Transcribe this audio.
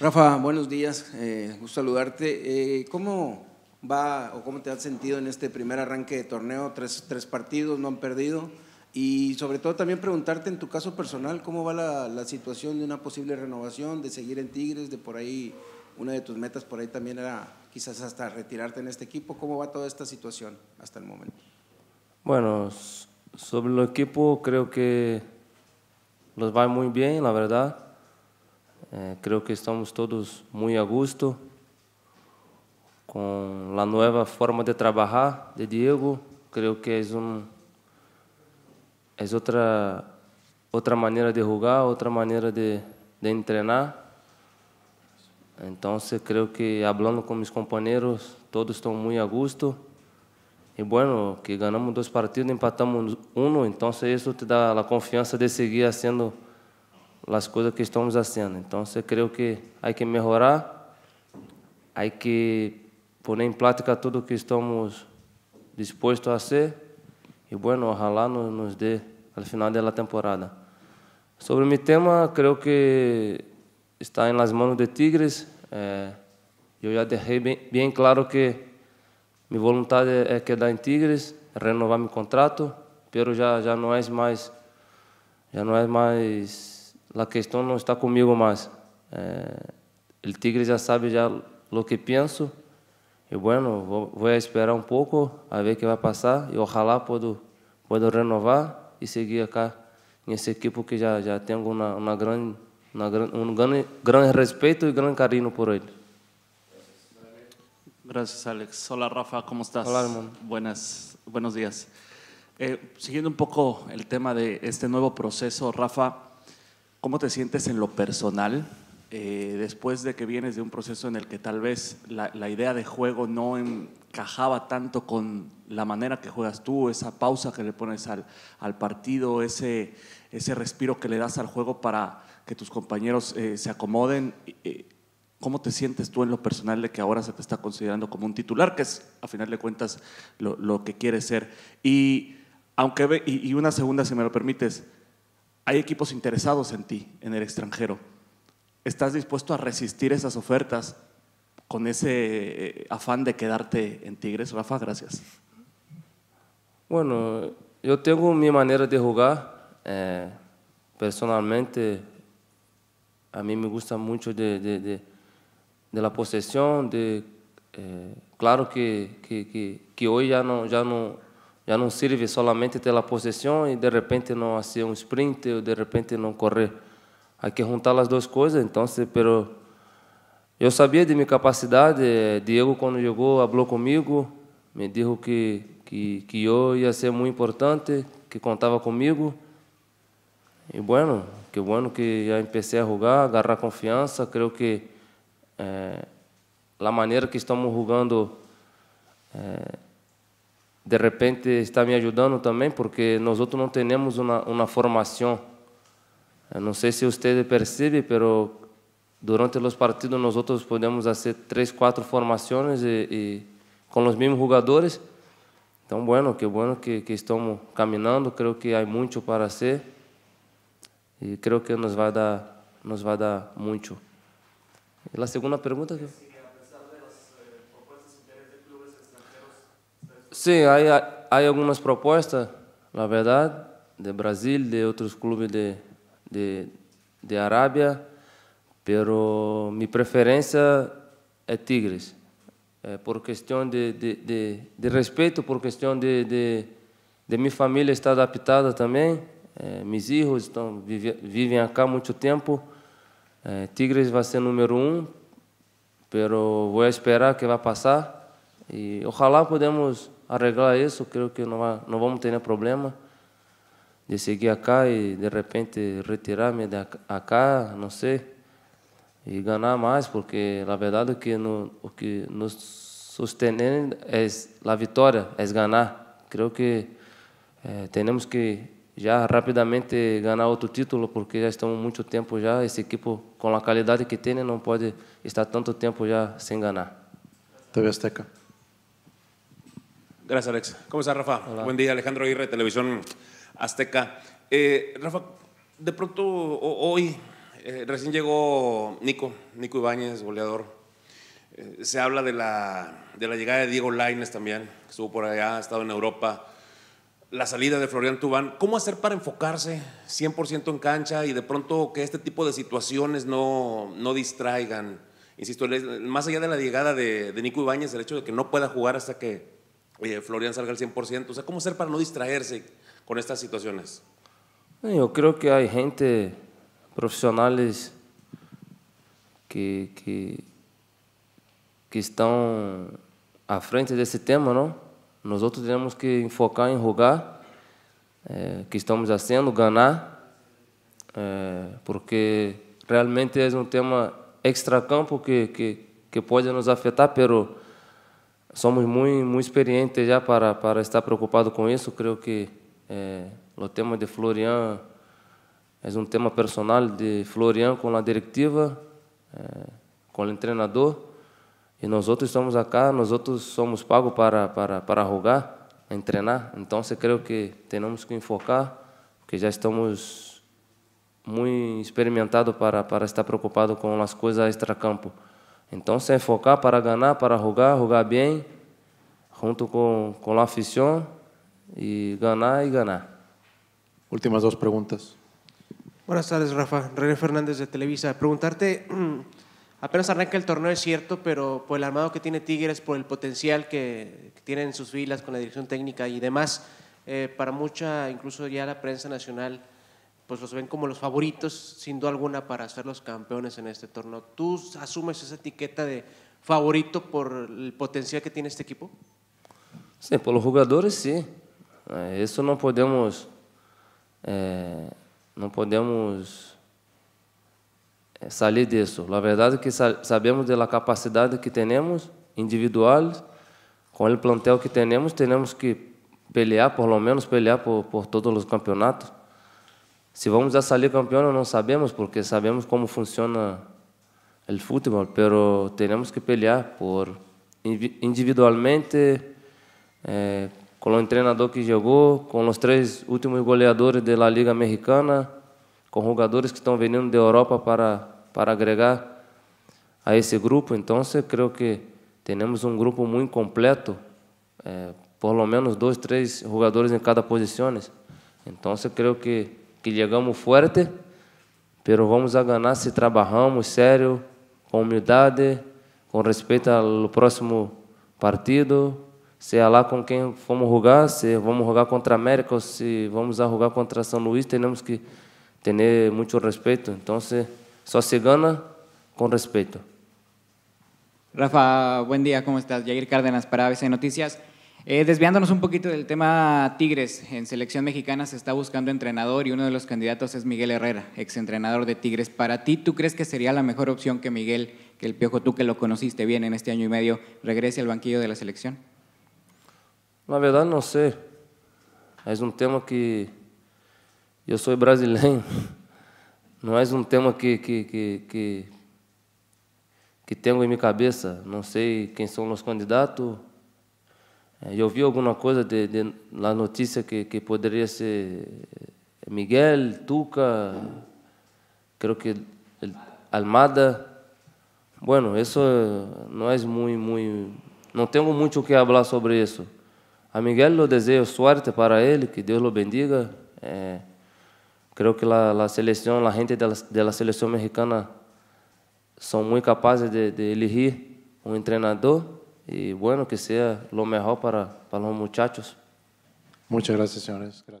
Rafa, buenos días, eh, gusto saludarte. Eh, ¿Cómo va o cómo te has sentido en este primer arranque de torneo? Tres, partidos, no han perdido. Y sobre todo también preguntarte en tu caso personal, ¿cómo va la, situación de una posible renovación, de seguir en Tigres, de por ahí, una de tus metas por ahí también era quizás hasta retirarte en este equipo? ¿Cómo va toda esta situación hasta el momento? Bueno, sobre el equipo creo que los va muy bien, la verdad. Eh, creo que estamos todos muy a gusto con la nueva forma de trabajar de Diego. Creo que es, un, es otra, otra manera de jugar, otra manera de, de entrenar. Entonces creo que hablando con mis compañeros, todos están muy a gusto. E bueno, que ganamos dois partidos, empatamos um, então isso te dá a confiança de seguir sendo as coisas que estamos fazendo. Então, eu creio que há que melhorar, há que pôr em prática tudo o que estamos dispostos a ser e, bueno, ojalá nos, nos dê ao final da temporada. Sobre o meu tema, creio que está em las mãos de Tigres. Eh, eu já deixei bem, bem claro que minha vontade é quedar em Tigres, renovar meu contrato, mas já já não é mais já não é mais a questão não está comigo mais. o é, tigre já sabe já o que penso. E bueno, vou, vou esperar um pouco a ver o que vai passar e ojalá posso posso renovar e seguir cá nesse equipo que já já tenho uma, uma grande uma, um grande, grande respeito e grande carinho por ele. Gracias, Alex. Hola, Rafa, ¿cómo estás? Hola, hermano. Buenas, buenos días. Eh, siguiendo un poco el tema de este nuevo proceso, Rafa, ¿Cómo te sientes en lo personal eh, después de que vienes de un proceso en el que tal vez la, idea de juego no encajaba tanto con la manera que juegas tú, esa pausa que le pones al, partido, ese, ese respiro que le das al juego para que tus compañeros eh, se acomoden? Eh, ¿Cómo te sientes tú en lo personal de que ahora se te está considerando como un titular, que es a final de cuentas lo, que quieres ser? Y, aunque, y una segunda, si me lo permites, hay equipos interesados en ti, en el extranjero. ¿Estás dispuesto a resistir esas ofertas con ese eh, afán de quedarte en Tigres? Rafa, gracias. Bueno, yo tengo mi manera de jugar. Eh, personalmente, a mí me gusta mucho de, la posesión. Eh, claro que, que, que, hoy ya no, ya no já não serve somente ter a posição e de repente não fazer um sprint ou de repente não correr. Há que juntar as duas coisas, então, pero eu sabia de minha capacidade. Diego, quando chegou, falou comigo, me disse que, que, que eu ia ser muito importante, que contava comigo. E bueno, que bueno que já comecei a jogar, agarrar confiança. Creio que é a maneira que estamos jogando É, de repente está me ajudando também, porque nós outros não temos uma, uma formação. Eu não sei se você percebe, mas durante os partidos nós outros podemos fazer três, quatro formações e, e com os mesmos jogadores. Então, bueno, que bueno que, que estamos caminhando. Creio que há muito para ser e creio que nos vai dar, nos vai dar muito. E a segunda pergunta que Sim, há há algumas propostas, na verdade, de Brasil, de outros clubes de, de, de Arábia, pero minha preferência é Tigres, é por questão de, de, de, de, respeito, por questão de, de, de minha família estar adaptada também, é, meus filhos estão, vivem aqui há muito tempo, é, Tigres vai ser número um, pero vou esperar que vai passar, e ojalá podemos arreglar isso, creio que não, não vamos ter problema de seguir acá e de repente retirar-me de acá, não sei, e ganhar mais, porque na verdade o que, no, o que nos sustentando é a vitória, é ganhar. Creio que eh, temos que já rapidamente ganhar outro título, porque já estamos muito tempo já, esse equipo com a qualidade que tem não pode estar tanto tempo já sem ganhar. Talvez, Teca. Gracias, Alex. ¿Cómo estás, Rafa? Buen día, Alejandro Aguirre, Televisión Azteca. Eh, Rafa, de pronto hoy eh, recién llegó Nico, Nico Ibáñez, goleador. Eh, se habla de la, de la, llegada de Diego Laines también, que estuvo por allá, ha estado en Europa. La salida de Florian Tubán. ¿Cómo hacer para enfocarse 100% en cancha y de pronto que este tipo de situaciones no, no distraigan? Insisto, más allá de la llegada de, de Nico Ibáñez, el hecho de que no pueda jugar hasta que eh, Florian salga al 100%? O sea, ¿cómo hacer para no distraerse con estas situaciones? Eh, yo creo que hay gente, profesionales que, que, que estão à frente desse tema, não? Nós outros temos que enfocar em rogar é, eh, que estamos fazendo, ganhar, eh, porque realmente é um tema extracampo que, que, que pode nos afetar, pero somos muito, muito experientes já para, para estar preocupado com isso. Creio que é, eh, o tema de Florian é um tema personal de Florian com a diretiva, é, eh, com o treinador. E nós outros estamos acá, nós outros somos pagos para, para, para jogar, treinar. Então, eu creio que temos que enfocar, porque já estamos muito experimentados para, para estar preocupados com as coisas extra-campo. Entonces, enfocar para ganar, para jugar, jugar bien, junto con la afición, y e ganar y e ganar. Últimas dos preguntas. Buenas tardes, Rafa. René Fernández de Televisa. Preguntarte, apenas arranca el torneo, es cierto, pero por el armado que tiene Tigres, por el potencial que, tienen sus filas con la dirección técnica y demás, eh, para mucha, incluso ya la prensa nacional, pues los ven como los favoritos, sin duda alguna, para ser los campeones en este torneo. ¿Tú asumes esa etiqueta de favorito por el potencial que tiene este equipo? Sí, por los jugadores sí. Eh, eso no podemos, eh, no podemos eh, salir disso. A verdade é que sabemos da capacidade que temos individual, com o plantel que temos, temos que pelear, por lo menos pelear por, por todos os campeonatos. Se vamos a salir campeão não sabemos, porque sabemos como funciona o futebol, mas temos que pelear por individualmente, eh, com o treinador que jogou, com os três últimos goleadores da Liga americana, com jogadores que estão vindo da Europa para, para agregar a esse grupo. Então, eu creio que temos um grupo muito completo, eh, por lo menos dois, três jogadores em cada posição. Então, eu creio que que chegamos forte, pero vamos a ganhar se trabalhamos sério, com humildade, com respeito ao próximo partido, se é lá com quem vamos jogar, se vamos jogar contra a América ou se vamos jogar contra São Luís, temos que ter muito respeito. Então, só se gana com respeito. Rafa, bom dia, como estás? Jair Cárdenas para ABC Notícias. Eh, desviándonos un poquito del tema Tigres, en selección mexicana se está buscando entrenador y uno de los candidatos es Miguel Herrera, exentrenador de Tigres. Para ti, ¿tú crees que sería la mejor opción que Miguel, que el Piojo, tú que lo conociste bien en este año y medio, regrese al banquillo de la selección? La verdad no sé, es un tema que yo soy brasileño, no es un tema que que que que, que no sé sé son los candidatos. É, eu vi alguma coisa de, de, na notícia que, que poderia ser eh, Miguel, Tuca, creo que Almada. Bueno, isso eh, não é muito, muito. Não tenho muito o que falar sobre isso. A Miguel eu desejo sorte para ele, que Deus o bendiga. Eh, creo que a seleção, a gente da seleção mexicana son muito capaces de, de elegir un entrenador y bueno, que sea lo mejor para, para los muchachos. Muchas gracias, señores. Gracias.